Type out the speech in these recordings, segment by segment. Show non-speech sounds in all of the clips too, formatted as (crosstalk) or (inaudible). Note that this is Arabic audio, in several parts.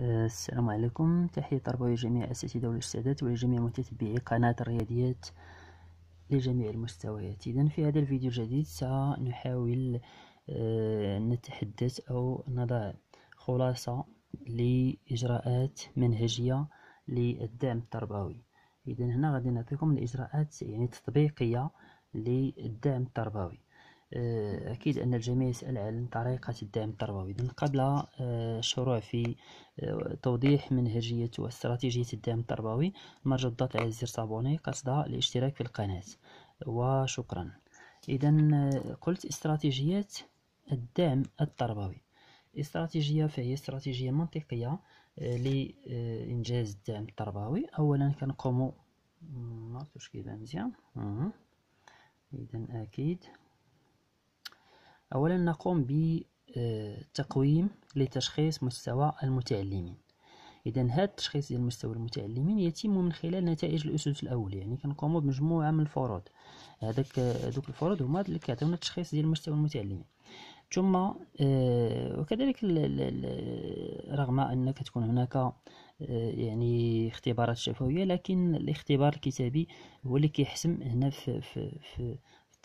آه، السلام عليكم تحية تربوية لجميع الأساتذة والأستاذات ولجميع متتبعي قناة الرياضيات لجميع المستويات إذا في هذا الفيديو الجديد سنحاول آه، نتحدث أو نضع خلاصة لإجراءات منهجية للدعم التربوي إذا هنا غادي نعطيكم الإجراءات يعني تطبيقية للدعم التربوي آه، أكيد أن الجميع يسأل عن طريقة الدعم التربوي إذن قبل الشروع آه، في آه، توضيح منهجية واستراتيجية الدعم التربوي نرجو الضغط على زر صابوني قصد الاشتراك في القناة وشكرا إذا قلت استراتيجية الدعم التربوي استراتيجية فهي استراتيجية منطقية لإنجاز الدعم التربوي أولا كنقومو معرفتش كيبان مزيان إذا أكيد أولا نقوم بتقويم لتشخيص مستوى المتعلمين إذا هذا التشخيص ديال مستوى المتعلمين يتم من خلال نتائج الأسس الأولية يعني كنقومو بمجموعة من الفروض هذاك دوك الفروض هما اللي كيعطيونا التشخيص ديال مستوى المتعلمين ثم آه، وكذلك رغم أن كتكون هناك آه، يعني اختبارات شفوية لكن الاختبار الكتابي هو اللي كيحسم هنا في, في, في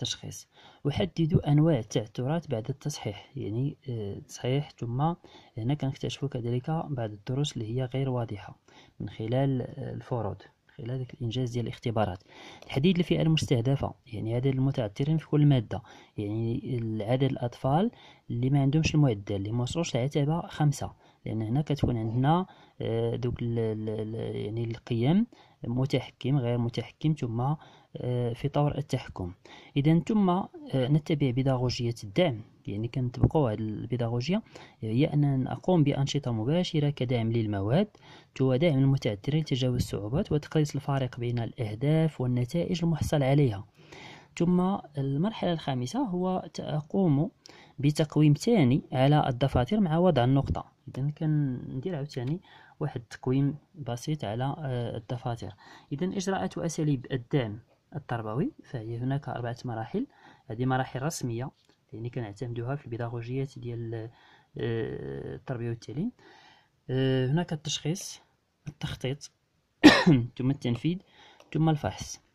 التشخيص أحدد أنواع التعثرات بعد التصحيح يعني تصحيح آه، ثم هنا كنكتشفوا كذلك بعض الدروس اللي هي غير واضحة من خلال آه، الفروض خلال الانجاز ديال الاختبارات تحديد الفئه المستهدفه يعني عدد المتعثرين في كل ماده يعني عدد الاطفال اللي ما عندهمش المعدل اللي ما وصلوش العتبه خمسة لان هنا كتكون عندنا آه، دوك يعني القيم متحكم غير متحكم ثم آه، في طور التحكم اذا ثم آه، نتبع بيداغوجيه الدعم يعني كنطبقوا هذه البيداغوجيا هي أن أقوم بأنشطة مباشرة كدعم للمواد دعم المتعثرين لتجاوز الصعوبات وتقليص الفارق بين الأهداف والنتائج المحصل عليها ثم المرحلة الخامسة هو تقوم بتقويم ثاني على الدفاتر مع وضع النقطة إذا كندير عاوتاني واحد التقويم بسيط على آه، الدفاتر إذا إجراءات وأساليب الدعم التربوي فهي هناك أربعة مراحل هذه مراحل رسمية يعني كنعتمدوها في البيداغوجيات ديال آه، التربية والتعليم آه، هناك التشخيص التخطيط (coughs) ثم التنفيذ ثم الفحص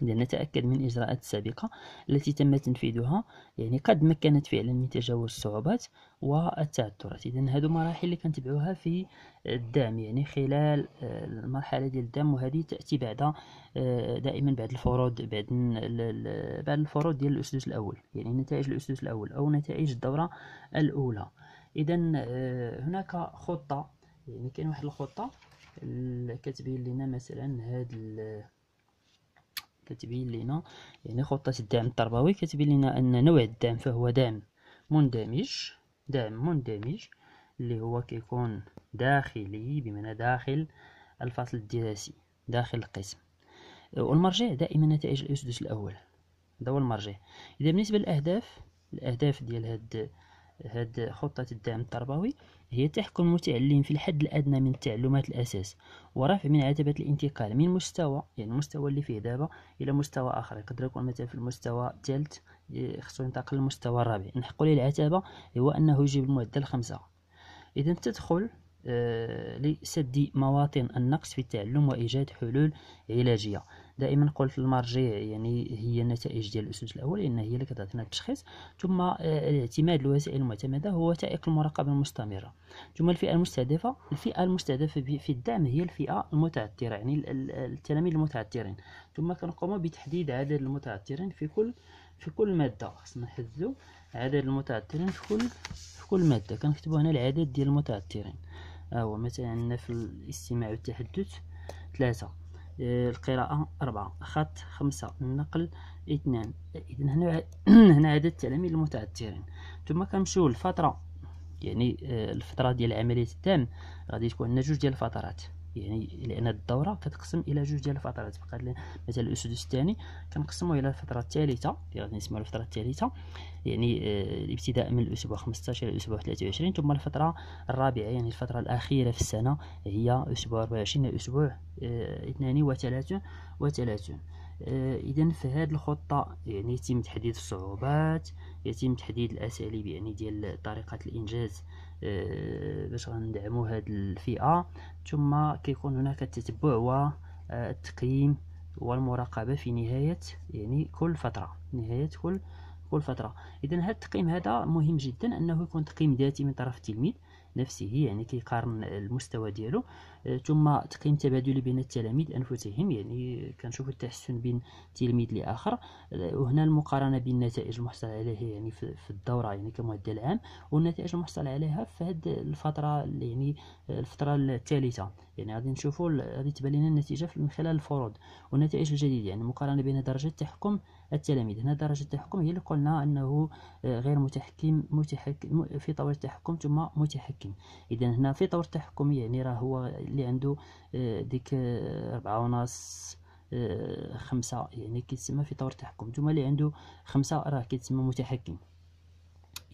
لنتأكد من الإجراءات السابقة التي تم تنفيذها يعني قد مكنت فعلا من تجاوز الصعوبات والتعثرات إذا هذو مراحل اللي كنتبعوها في الدعم يعني خلال آه، المرحلة ديال الدعم وهذه تأتي بعد آه، دائما بعد الفروض بعد بعد الفروض ديال الأسدس الأول يعني نتائج الأسدس الأول أو نتائج الدورة الأولى إذا آه، هناك خطة يعني كاين واحد الخطة كتبين لنا مثلا هاد كتبين لنا يعني خطة الدعم التربوي كتبين لنا أن نوع الدعم فهو دعم مندمج دعم مندمج اللي هو كيكون داخلي بمعنى داخل الفصل الدراسي داخل القسم والمرجع دائما نتائج الأسدس الأول هذا هو المرجع إذا بالنسبة للأهداف الأهداف ديال هاد هاد خطة الدعم التربوي هي تحكم المتعلم في الحد الأدنى من تعلمات الأساس ورفع من عتبة الانتقال من مستوى يعني المستوى اللي فيه دابا إلى مستوى آخر يقدر يكون مثلا في المستوى الثالث خصو ينتقل للمستوى الرابع نحقو ليه العتبة هو أنه يجيب المعدل خمسة إذا تدخل آه، لسد مواطن النقص في التعلم وإيجاد حلول علاجية دائما قلت المرجع يعني هي النتائج ديال الاسود الاول لان هي اللي كتعطينا التشخيص ثم آه، الاعتماد الوسائل المعتمده هو وثائق المراقبه المستمره ثم الفئه المستهدفه الفئه المستهدفه في الدعم هي الفئه المتعثره يعني التلاميذ المتعثرين ثم كنقوم بتحديد عدد المتعثرين في كل في كل ماده خصنا نحددوا عدد المتعثرين في كل في كل ماده كنكتبوا هنا العدد ديال المتعثرين ها هو مثلا عندنا في الاستماع والتحدث ثلاثة آه، القراءة أربعة خط خمسة النقل اثنان إذا هنا (clears throat) هنا عدد التلاميذ المتعثرين ثم كنمشيو للفترة يعني آه، الفترة ديال عملية التام غادي تكون عندنا جوج ديال الفترات يعني لان الدوره كتقسم الى جوج ديال الفترات بقى مثلا الاسدس الثاني كنقسمو الى الفتره الثالثه اللي غادي يعني نسميوها الفتره الثالثه يعني آه، الابتداء من الاسبوع 15 الى الاسبوع 23 ثم الفتره الرابعه يعني الفتره الاخيره في السنه هي اسبوع 24 الى اسبوع 32 و30 اذا في هذه الخطه يعني يتم تحديد الصعوبات يتم تحديد الاساليب يعني ديال طريقه الانجاز آه، باش غندعمو هاد الفئه ثم كيكون هناك التتبع والتقييم آه، والمراقبه في نهايه يعني كل فتره نهايه كل كل فتره اذا هاد التقييم هذا مهم جدا انه يكون تقييم ذاتي من طرف التلميذ نفسه يعني كيقارن المستوى ديالو آه، ثم تقييم تبادلي بين التلاميذ انفسهم يعني كنشوفوا التحسن بين تلميذ لاخر آه، وهنا المقارنه بين النتائج المحصل عليها يعني في الدوره يعني كمعدل عام والنتائج المحصل عليها في هذه الفتره يعني الفتره الثالثه يعني غادي نشوفوا غادي تبان لنا النتيجه من خلال الفروض والنتائج الجديده يعني مقارنه بين درجه التحكم التلاميذ هنا درجة التحكم هي اللي قلنا أنه آه، غير متحكم متحكم في طور التحكم ثم متحكم إذا هنا في طور التحكم يعني راه هو اللي عنده آه، ديك أربعة آه، ونص خمسة يعني كيتسمى في طور التحكم ثم اللي عنده خمسة راه كيتسمى متحكم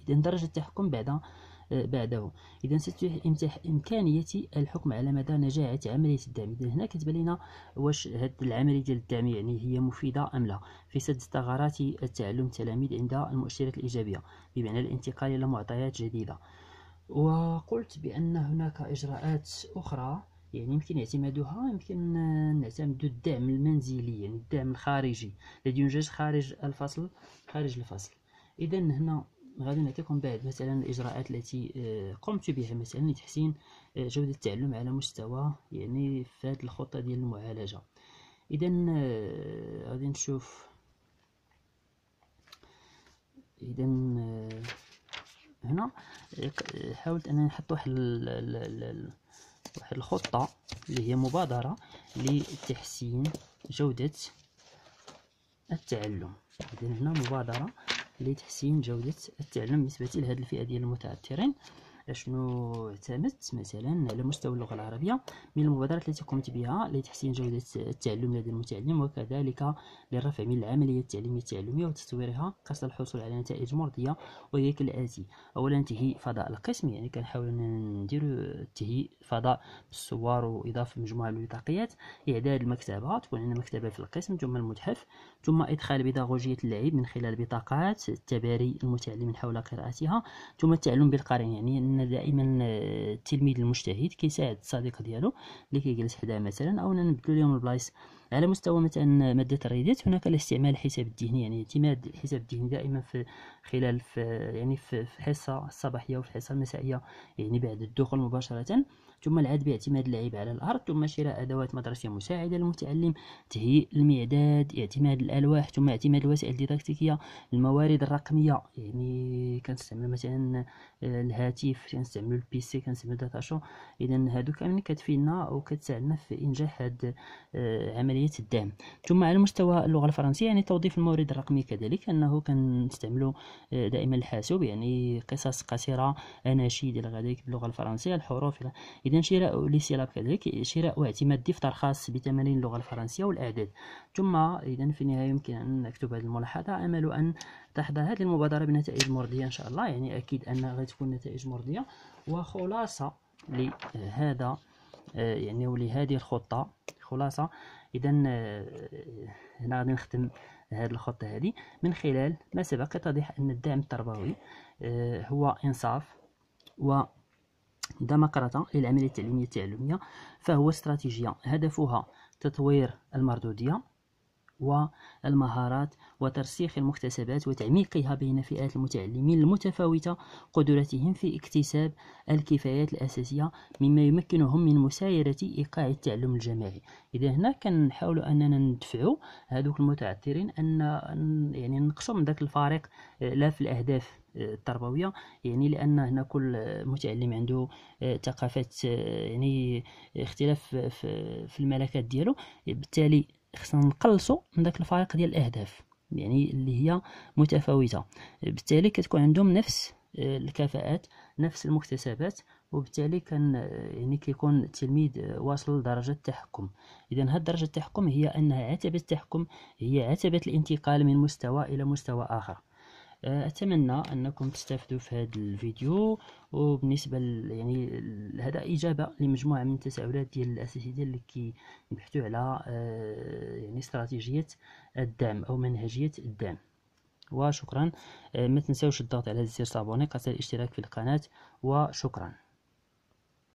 إذا درجة التحكم بعدا آه، بعده اذا ستتيح امكانيه الحكم على مدى نجاعه عمليه الدعم اذا هنا كتبان لنا واش هاد العمليه ديال الدعم يعني هي مفيده ام لا في سد ثغرات التعلم التلاميذ عند المؤشرات الايجابيه بمعنى الانتقال الى معطيات جديده وقلت بان هناك اجراءات اخرى يعني يمكن اعتمادها يمكن نعتمد الدعم المنزلي يعني الدعم الخارجي الذي ينجز خارج الفصل خارج الفصل اذا هنا غادي نعطيكم بعض مثلا الاجراءات التي آه، قمت بها مثلا لتحسين آه، جوده التعلم على مستوى يعني في هذه الخطه ديال المعالجه اذا آه، غادي نشوف اذا هنا حاولت انني نحط واحد واحد الخطه اللي هي مبادره لتحسين جوده التعلم اذا هنا مبادره لتحسين جودة التعلم بالنسبة لهذه الفئة ديال المتأثرين شنو اعتمدت مثلا على مستوى اللغه العربيه من المبادرات التي قمت بها لتحسين جوده التعلم لدى المتعلم وكذلك للرفع من العمليه التعليميه التعلميه وتطويرها قصد الحصول على نتائج مرضيه وهي كالاتي اولا تهيئ فضاء القسم يعني كنحاول نديرو تهيئ فضاء بالصور واضافه مجموعه من اعداد المكتبه تكون عندنا مكتبه في القسم ثم المتحف ثم ادخال بيداغوجيه اللعب من خلال بطاقات تباري المتعلم حول قراءتها ثم التعلم بالقرين يعني ان دائما التلميذ آه، المجتهد كيساعد الصديق ديالو اللي كيجلس حداه مثلا او نبدلو ليهم البلايص على مستوى مثلا ماده الرياضيات هناك الاستعمال الحساب الذهني يعني اعتماد الحساب الذهني دائما في خلال في يعني في الحصه الصباحيه وفي الحصه المسائيه يعني بعد الدخول مباشره ثم العد باعتماد اللعب على الأرض ثم شراء أدوات مدرسية مساعدة للمتعلم تهيئ المعداد اعتماد الألواح ثم اعتماد الوسائل الديداكتيكية الموارد الرقمية يعني كنستعمل مثلا آه، الهاتف كنستعمل سي كنستعمل داتا شو إذا هادو كاملين كتفيدنا وكتساعدنا في إنجاح هاد آه، عملية الدعم ثم على مستوى اللغة الفرنسية يعني توظيف الموارد الرقمية كذلك أنه كنستعملو آه، دائما الحاسوب يعني قصص قصيرة أناشيد إلى باللغة الفرنسية الحروف إلى إذا شراء لسلاب كذلك شراء واعتماد دفتر خاص بتمارين اللغة الفرنسية والأعداد ثم إذا في النهاية يمكن أن نكتب هذه الملاحظة أمل أن تحظى هذه المبادرة بنتائج مرضية إن شاء الله يعني أكيد أن غتكون نتائج مرضية وخلاصة لهذا يعني ولهذه الخطة خلاصة إذا هنا غادي نختم هذه الخطة هذه من خلال ما سبق تضح أن الدعم التربوي هو إنصاف و دمقرة للعملية التعليمية التعلمية فهو استراتيجية هدفها تطوير المردودية والمهارات وترسيخ المكتسبات وتعميقها بين فئات المتعلمين المتفاوتة قدرتهم في اكتساب الكفايات الأساسية مما يمكنهم من مسايرة إيقاع التعلم الجماعي إذا هنا كنحاول أننا ندفعوا هذوك المتعثرين أن يعني نقصوا من ذاك الفارق آه، لا في الأهداف آه، التربويه يعني لان هنا كل متعلم عنده آه، ثقافات يعني اختلاف في الملكات ديالو بالتالي خصنا نقلصوا من داك الفريق ديال الاهداف يعني اللي هي متفاوته بالتالي كتكون عندهم نفس آه، الكفاءات نفس المكتسبات وبالتالي كان آه، يعني كيكون التلميذ آه، واصل لدرجه التحكم اذا هذه درجه التحكم هي انها عتبه التحكم هي عتبه الانتقال من مستوى الى مستوى اخر آه، اتمنى انكم تستافدوا في هذا الفيديو وبالنسبه يعني هذا اجابه لمجموعه من التساؤلات ديال الاساتذه اللي كيبحثوا على آه، يعني استراتيجيه الدعم او منهجيه الدعم وشكرا آه، ما تنساوش الضغط على زر سابوني قصد الاشتراك في القناه وشكرا